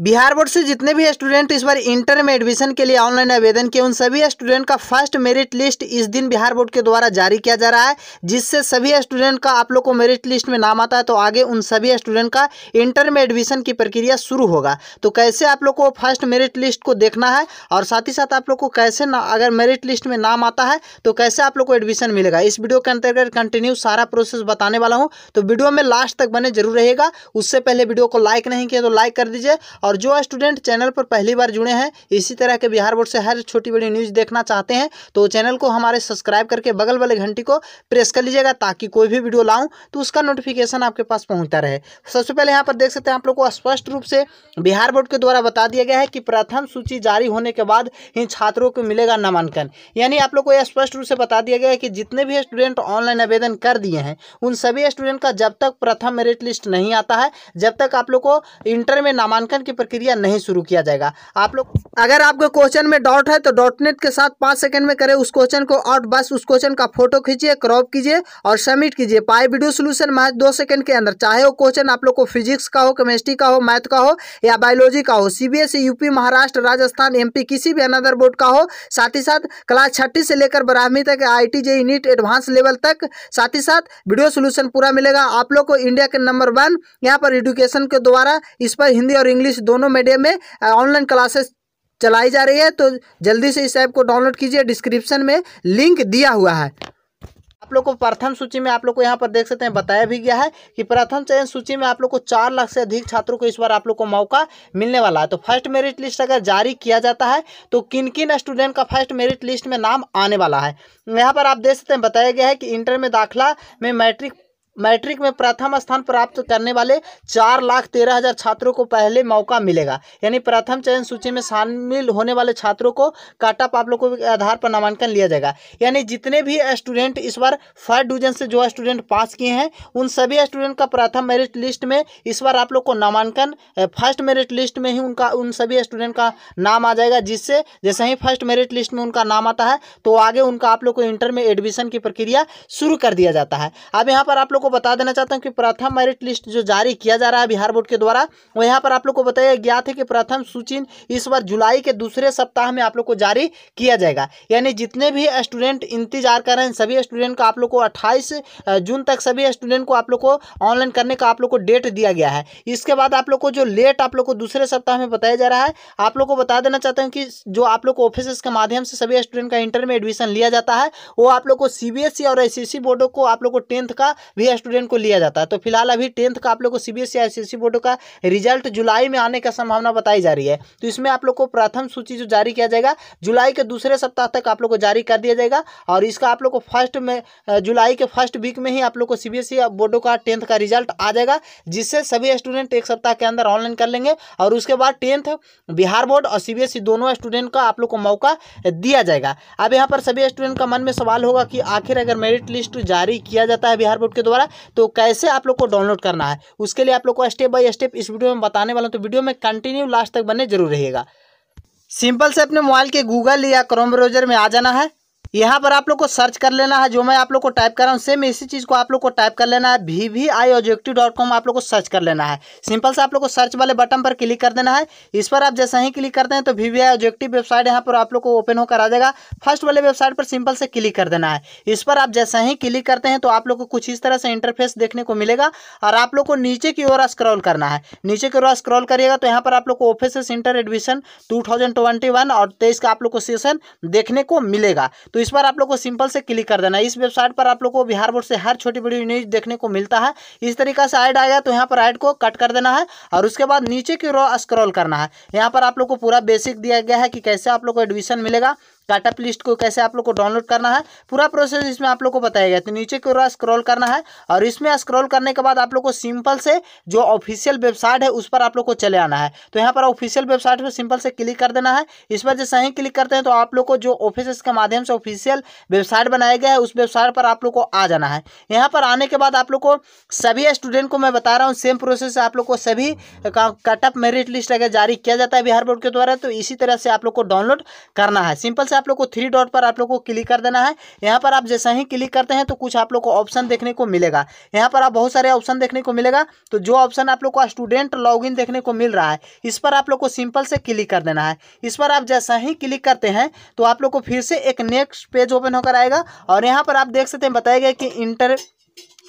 Bihar board से जितने भी स्टूडेंट इस बार इंटर में एडमिशन के लिए ऑनलाइन आवेदन किए उन सभी स्टूडेंट का फर्स्ट मेरिट लिस्ट इस दिन बिहार बोर्ड के द्वारा जारी किया जा रहा है जिससे सभी स्टूडेंट का आप लोग को मेरिट लिस्ट में नाम आता है तो आगे उन सभी स्टूडेंट का इंटर में एडमिशन की प्रक्रिया शुरू होगा तो कैसे आप लोग को फर्स्ट मेरिट लिस्ट को देखना है और साथ ही साथ आप लोग को कैसे अगर मेरिट लिस्ट में नाम आता है तो कैसे आप लोग को एडमिशन मिलेगा इस वीडियो के अंतर्गत कंटिन्यू सारा प्रोसेस बताने वाला हूँ तो वीडियो में लास्ट तक बने जरूर रहेगा उससे पहले वीडियो को लाइक नहीं किया तो लाइक कर दीजिए और जो स्टूडेंट चैनल पर पहली बार जुड़े हैं इसी तरह के बिहार बोर्ड से हर छोटी बड़ी न्यूज़ देखना चाहते हैं तो चैनल को हमारे सब्सक्राइब करके बगल वाले घंटी को प्रेस कर लीजिएगा ताकि कोई भी वीडियो लाऊं तो उसका नोटिफिकेशन आपके पास पहुंचता रहे सबसे पहले यहाँ पर देख सकते हैं आप लोग को स्पष्ट रूप से बिहार बोर्ड के द्वारा बता दिया गया है कि प्रथम सूची जारी होने के बाद इन छात्रों को मिलेगा नामांकन यानी आप लोग को यह स्पष्ट रूप से बता दिया गया है कि जितने भी स्टूडेंट ऑनलाइन आवेदन कर दिए हैं उन सभी स्टूडेंट का जब तक प्रथम मेरिट लिस्ट नहीं आता है जब तक आप लोग को इंटर में नामांकन के की प्रक्रिया नहीं शुरू किया जाएगा आप लोग अगर आपके क्वेश्चन में डॉट है तो डॉटनेट के साथ पाँच सेकंड में करें उस क्वेश्चन को और बस उस क्वेश्चन का फोटो खींचिए क्रॉप कीजिए और सबमिट कीजिए पाए वीडियो सोल्यूशन मैथ दो सेकंड के अंदर चाहे वो क्वेश्चन आप लोग को फिजिक्स का हो केमिस्ट्री का हो मैथ का हो या बायोलॉजी का हो सीबीएसई यूपी महाराष्ट्र राजस्थान एम किसी भी अनदर बोर्ड का हो साथ ही साथ क्लास छठी से लेकर बारहवीं तक I T J NEET advance level तक साथ ही साथ वीडियो सोल्यूशन पूरा मिलेगा आप लोग को इंडिया के नंबर वन यहाँ पर एडुकेशन के द्वारा इस पर हिंदी और इंग्लिश दोनों मीडियम में ऑनलाइन क्लासेस चलाई जा रही है तो जल्दी से इस ऐप को डाउनलोड कीजिए डिस्क्रिप्शन में लिंक दिया हुआ है आप लोग को प्रथम सूची में आप लोग को यहाँ पर देख सकते हैं बताया भी गया है कि प्रथम चयन सूची में आप लोग को चार लाख से अधिक छात्रों को इस बार आप लोग को मौका मिलने वाला है तो फर्स्ट मेरिट लिस्ट अगर जारी किया जाता है तो किन किन स्टूडेंट का फर्स्ट मेरिट लिस्ट में नाम आने वाला है यहाँ पर आप देख सकते हैं बताया गया है कि इंटर में दाखिला में मैट्रिक मैट्रिक में प्रथम स्थान प्राप्त करने वाले चार लाख तेरह हज़ार छात्रों को पहले मौका मिलेगा यानी प्रथम चयन सूची में शामिल होने वाले छात्रों को काटा आप लोगों के आधार पर नामांकन लिया जाएगा यानी जितने भी स्टूडेंट इस बार फर्स्ट डिवीजन से जो स्टूडेंट पास किए हैं उन सभी स्टूडेंट का प्रथम मेरिट लिस्ट में इस बार आप लोग को नामांकन फर्स्ट मेरिट लिस्ट में ही उनका उन सभी स्टूडेंट का नाम आ जाएगा जिससे जैसे ही फर्स्ट मेरिट लिस्ट में उनका नाम आता है तो आगे उनका आप लोग को इंटर में एडमिशन की प्रक्रिया शुरू कर दिया जाता है अब यहाँ पर आप लोग को बता देना चाहता हूँ कि प्रथम मेरिट लिस्ट जो जारी किया जा रहा है बिहार बोर्ड के द्वारा वो यहाँ पर आप लोग को बताया गया था कि प्रथम सूची इस बार जुलाई के दूसरे सप्ताह में आप लोग को जारी किया जाएगा यानी जितने भी स्टूडेंट इंतजार कर रहे हैं सभी स्टूडेंट को आप लोग को अट्ठाईस जून तक सभी स्टूडेंट को आप लोग को ऑनलाइन करने का आप लोग को डेट दिया गया है इसके बाद आप लोग को जो लेट आप लोग को दूसरे सप्ताह में बताया जा रहा है आप लोग को बता देना चाहते हैं कि जो आप लोग को ऑफिस के माध्यम से सभी स्टूडेंट का इंटर में एडमिशन लिया जाता है वो आप लोग को सी और एस बोर्डों को आप लोग को टेंथ का भी स्टूडेंट को लिया जाता है तो फिलहाल अभी टेंथ का आप लोग को सीबीएसई आईसीएसई बोर्ड का रिजल्ट जुलाई में आने का संभावना बताई जा रही है तो इसमें आप लोग को प्रथम सूची जो जारी किया जाएगा जुलाई के दूसरे सप्ताह तक आप लोग को जारी कर दिया जाएगा और इसका आप लोग को फर्स्ट में जुलाई के फर्स्ट वीक में ही आप लोग को सीबीएसई बोर्डो का टेंथ का रिजल्ट आ जाएगा जिससे सभी स्टूडेंट एक सप्ताह के अंदर ऑनलाइन कर लेंगे और उसके बाद टेंथ बिहार बोर्ड और सीबीएसई दोनों स्टूडेंट का आप लोग को मौका दिया जाएगा अब यहाँ पर सभी स्टूडेंट का मन में सवाल होगा कि आखिर अगर मेरिट लिस्ट जारी किया जाता है बिहार बोर्ड के द्वारा है तो कैसे आप लोग को डाउनलोड करना है उसके लिए आप लोग को स्टेप बाय स्टेप इस वीडियो में बताने वाला हूँ तो वीडियो में कंटिन्यू लास्ट तक बने जरूर रहेगा सिंपल से अपने मोबाइल के गूगल या क्रोम ब्राउजर में आ जाना है यहाँ पर आप लोग को सर्च कर लेना है जो मैं आप लोग को टाइप कर रहा हूँ सेम इसी चीज़ को आप लोग को टाइप कर लेना है V V I objective dot com आप लोग को सर्च कर लेना है सिंपल से आप लोग को सर्च वाले बटन पर क्लिक कर देना है इस पर आप जैसे ही क्लिक करते हैं तो V V I objective website यहाँ पर आप लोग को ओपन होकर आ जाएगा फर्स्ट वाले वेबसाइट पर सिंपल से क्लिक कर देना है इस पर आप जैसे ही क्लिक करते हैं तो आप लोग को कुछ इस तरह से इंटरफेस देखने को मिलेगा और आप लोग को नीचे की ओर स्क्रॉल करना है नीचे की ओर स्क्रॉल करिएगा तो यहाँ पर आप लोग को ऑफिस इंटर एडमिशन टू और तेईस का आप लोग को सेशन देखने को मिलेगा तो इस पर आप लोग को सिंपल से क्लिक कर देना है इस वेबसाइट पर आप लोग को बिहार बोर्ड से हर छोटी बड़ी न्यूज देखने को मिलता है इस तरीका से ऐड आएगा तो यहाँ पर ऐड को कट कर देना है और उसके बाद नीचे की रो स्क्रॉल करना है यहाँ पर आप लोग को पूरा बेसिक दिया गया है कि कैसे आप लोग को एडमिशन मिलेगा स्टार्टअप लिस्ट को कैसे आप लोग को डाउनलोड करना है पूरा प्रोसेस इसमें आप लोग को बताया गया तो नीचे की ओर स्क्रॉल करना है और इसमें स्क्रॉल करने के बाद आप लोग को सिंपल से जो ऑफिशियल वेबसाइट है उस पर आप लोग को चले आना है तो यहाँ पर ऑफिशियल वेबसाइट पर सिंपल से क्लिक कर देना है इस पर जैसे ही क्लिक करते हैं तो आप लोग को जो ऑफिस के माध्यम से ऑफिशियल वेबसाइट बनाया गया है उस वेबसाइट पर आप लोग को आ जाना है यहाँ पर आने के बाद आप लोग को सभी स्टूडेंट को मैं बता रहा हूँ सेम प्रोसेस से आप लोग को सभी कटअप मेरिट लिस्ट अगर जारी किया जाता है बिहार बोर्ड के द्वारा तो इसी तरह से आप लोग को डाउनलोड करना है सिंपल से से आप लोग को थ्री डॉट पर आप लोग को क्लिक कर देना है यहाँ पर आप जैसा ही क्लिक करते हैं तो कुछ आप लोग को ऑप्शन देखने को मिलेगा यहाँ पर आप बहुत सारे ऑप्शन देखने को मिलेगा तो जो ऑप्शन आप लोग को स्टूडेंट लॉग देखने को मिल रहा है इस पर आप लोग को सिंपल से क्लिक कर देना है इस पर आप जैसा ही क्लिक करते हैं तो आप लोग को फिर से एक नेक्स्ट पेज ओपन होकर आएगा और यहाँ पर आप देख सकते हैं बताया गया कि इंटर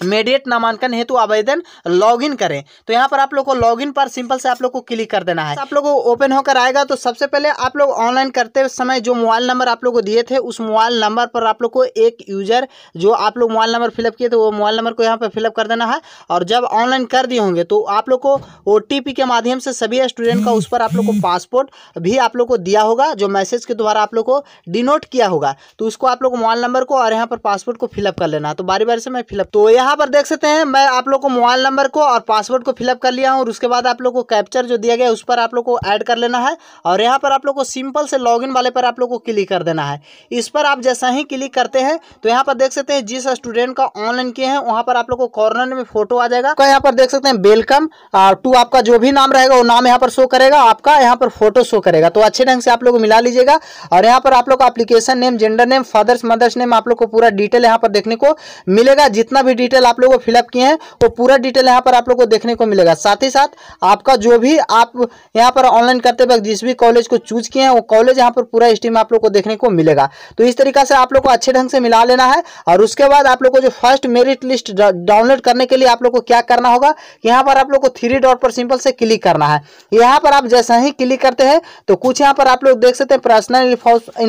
मेडिएट नामांकन हेतु आवेदन लॉगिन करें तो यहाँ पर आप लोग को लॉगिन पर सिंपल से आप लोग को क्लिक कर देना है आप लोग को ओपन होकर आएगा तो सबसे पहले आप लोग ऑनलाइन करते समय जो मोबाइल नंबर आप लोग को दिए थे उस मोबाइल नंबर पर आप लोग को एक यूजर जो आप लोग मोबाइल नंबर फिलअप किए थे वो मोबाइल नंबर को यहाँ पर फिलअप कर देना है और जब ऑनलाइन कर दिए होंगे तो आप लोग को ओ के माध्यम से सभी स्टूडेंट का उस पर आप लोग को पासपोर्ट भी आप लोग को दिया होगा जो मैसेज के द्वारा आप लोग को डिनोट किया होगा तो उसको आप लोग मोबाइल नंबर को और यहाँ पर पासपोर्ट को फिलअप कर लेना तो बारी बारी से मैं फिलअप तो यह यहाँ पर देख सकते हैं मैं आप लोग को मोबाइल नंबर को और पासवर्ड को फिलअप कर लिया हूँ और उसके बाद आप लोग को कैप्चर जो दिया गया उस पर आप लोग को ऐड कर लेना है और यहाँ पर आप लोग को सिंपल से लॉगिन वाले पर आप लोग को क्लिक कर देना है इस पर आप जैसा ही क्लिक करते हैं तो यहाँ पर देख सकते हैं जिस स्टूडेंट का ऑनलाइन किए हैं वहाँ पर आप लोग को कॉर्नर में फोटो आ जाएगा यहाँ पर देख सकते हैं वेलकम टू आपका जो भी नाम रहेगा वो नाम यहाँ पर शो करेगा आपका यहाँ पर फोटो शो करेगा तो अच्छे ढंग से आप लोग मिला लीजिएगा और यहाँ पर आप लोग का application name gender name father's mother's name आप लोग को पूरा डिटेल यहाँ पर देखने को मिलेगा जितना भी डिटेल डिटेल आप लोगों को फिलअप किए हैं वो पूरा डिटेल यहाँ पर आप लोग को देखने को मिलेगा साथ ही साथ आपका जो भी आप यहाँ पर ऑनलाइन करते वक्त जिस भी कॉलेज को चूज किए हैं वो कॉलेज यहाँ पर पूरा स्ट्रीम आप लोग को देखने को मिलेगा तो इस तरीका से आप लोग को अच्छे ढंग से मिला लेना है और उसके बाद आप लोग को जो फर्स्ट मेरिट लिस्ट डाउनलोड करने के लिए आप लोग को क्या करना होगा यहाँ पर आप लोग को थ्री डॉट पर सिंपल से क्लिक करना है यहाँ पर आप जैसा ही क्लिक करते हैं तो कुछ यहाँ पर आप लोग देख सकते हैं पर्सनल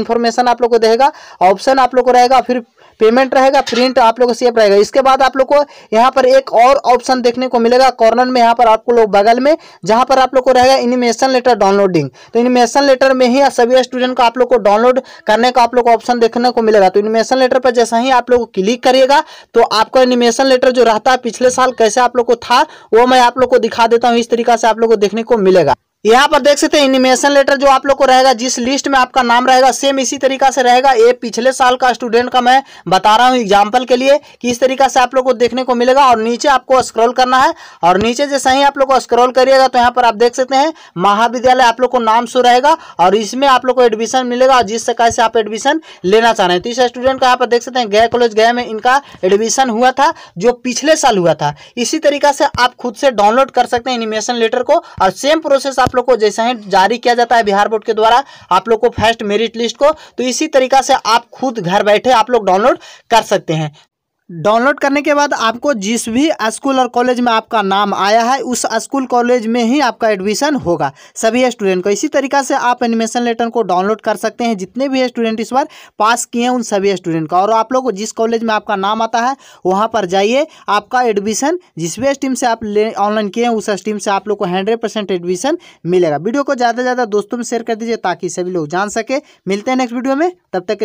इन्फॉर्मेशन आप लोग को देगा ऑप्शन आप लोग को रहेगा फिर पेमेंट रहेगा प्रिंट आप लोग सेफ रहेगा इसके बाद आप लोग को यहाँ पर एक और ऑप्शन देखने को मिलेगा कॉर्नर में यहाँ पर आपको लोग बगल में जहाँ पर आप लोग को रहेगा इनिमेशन लेटर डाउनलोडिंग तो इनिमेशन लेटर में ही सभी स्टूडेंट को आप लोग को डाउनलोड करने का आप लोग को ऑप्शन देखने को मिलेगा तो इनिमेशन लेटर पर जैसा ही आप लोग क्लिक करिएगा तो आपका एनिमेशन लेटर जो रहता है पिछले साल कैसे आप लोग को था वो मैं आप लोग को दिखा देता हूँ इस तरीका से आप लोग को देखने को मिलेगा यहाँ पर देख सकते हैं इनिमेशन लेटर जो आप लोग को रहेगा जिस लिस्ट में आपका नाम रहेगा सेम इसी तरीका से रहेगा ये पिछले साल का स्टूडेंट का मैं बता रहा हूँ एग्जाम्पल के लिए कि इस तरीका से आप लोग को देखने को मिलेगा और नीचे आपको स्क्रॉल करना है और नीचे जैसे ही आप लोग को स्क्रॉल करिएगा तो यहाँ पर आप देख सकते हैं महाविद्यालय आप लोग को नाम शो रहेगा और इसमें आप लोग को एडमिशन मिलेगा और जिस सकाय से आप एडमिशन लेना चाह रहे हैं तो इस स्टूडेंट का यहाँ पर देख सकते हैं गया कॉलेज गया में इनका एडमिशन हुआ था जो पिछले साल हुआ था इसी तरीका से आप खुद से डाउनलोड कर सकते हैं इनिमेशन लेटर को और सेम प्रोसेस आप लोग को जैसे ही जारी किया जाता है बिहार बोर्ड के द्वारा आप लोग को फर्स्ट मेरिट लिस्ट को तो इसी तरीका से आप खुद घर बैठे आप लोग डाउनलोड कर सकते हैं डाउनलोड करने के बाद आपको जिस भी स्कूल और कॉलेज में आपका नाम आया है उस स्कूल कॉलेज में ही आपका एडमिशन होगा सभी स्टूडेंट को इसी तरीका से आप एनिमेशन लेटर को डाउनलोड कर सकते हैं जितने भी स्टूडेंट इस बार पास किए हैं उन सभी स्टूडेंट का और आप लोग जिस कॉलेज में आपका नाम आता है वहाँ पर जाइए आपका एडमिशन जिस भी स्टीम से आप ऑनलाइन किए हैं उस स्टीम से आप लोग को हंड्रेड एडमिशन मिलेगा वीडियो को ज़्यादा से ज़्यादा दोस्तों में शेयर कर दीजिए ताकि सभी लोग जान सके मिलते हैं नेक्स्ट वीडियो में तब तक